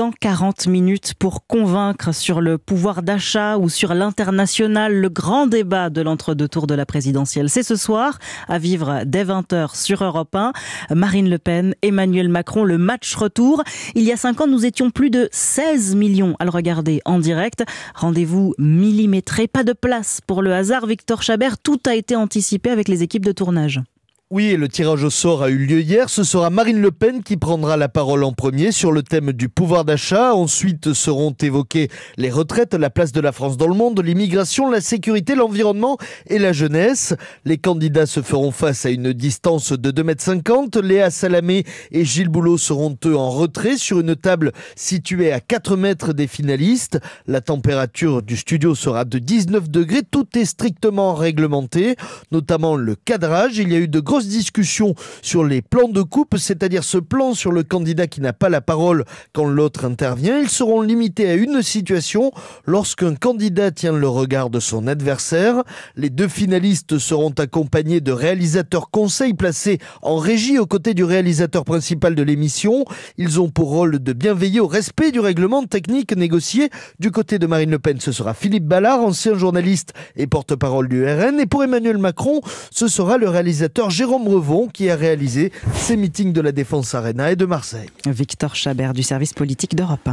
140 minutes pour convaincre sur le pouvoir d'achat ou sur l'international, le grand débat de l'entre-deux-tours de la présidentielle. C'est ce soir, à vivre dès 20h sur Europe 1. Marine Le Pen, Emmanuel Macron, le match retour. Il y a 5 ans, nous étions plus de 16 millions à le regarder en direct. Rendez-vous millimétré, pas de place pour le hasard. Victor Chabert, tout a été anticipé avec les équipes de tournage. Oui, le tirage au sort a eu lieu hier. Ce sera Marine Le Pen qui prendra la parole en premier sur le thème du pouvoir d'achat. Ensuite seront évoquées les retraites, la place de la France dans le monde, l'immigration, la sécurité, l'environnement et la jeunesse. Les candidats se feront face à une distance de 2,50 m. Léa Salamé et Gilles Boulot seront eux en retrait sur une table située à 4 mètres des finalistes. La température du studio sera de 19 degrés. Tout est strictement réglementé, notamment le cadrage. Il y a eu de discussion sur les plans de coupe, c'est-à-dire ce plan sur le candidat qui n'a pas la parole quand l'autre intervient. Ils seront limités à une situation lorsqu'un candidat tient le regard de son adversaire. Les deux finalistes seront accompagnés de réalisateurs conseils placés en régie aux côtés du réalisateur principal de l'émission. Ils ont pour rôle de bien veiller au respect du règlement technique négocié. Du côté de Marine Le Pen, ce sera Philippe Ballard, ancien journaliste et porte-parole du RN. Et pour Emmanuel Macron, ce sera le réalisateur Jérôme qui a réalisé ces meetings de la Défense Arena et de Marseille. Victor Chabert du service politique d'Europe.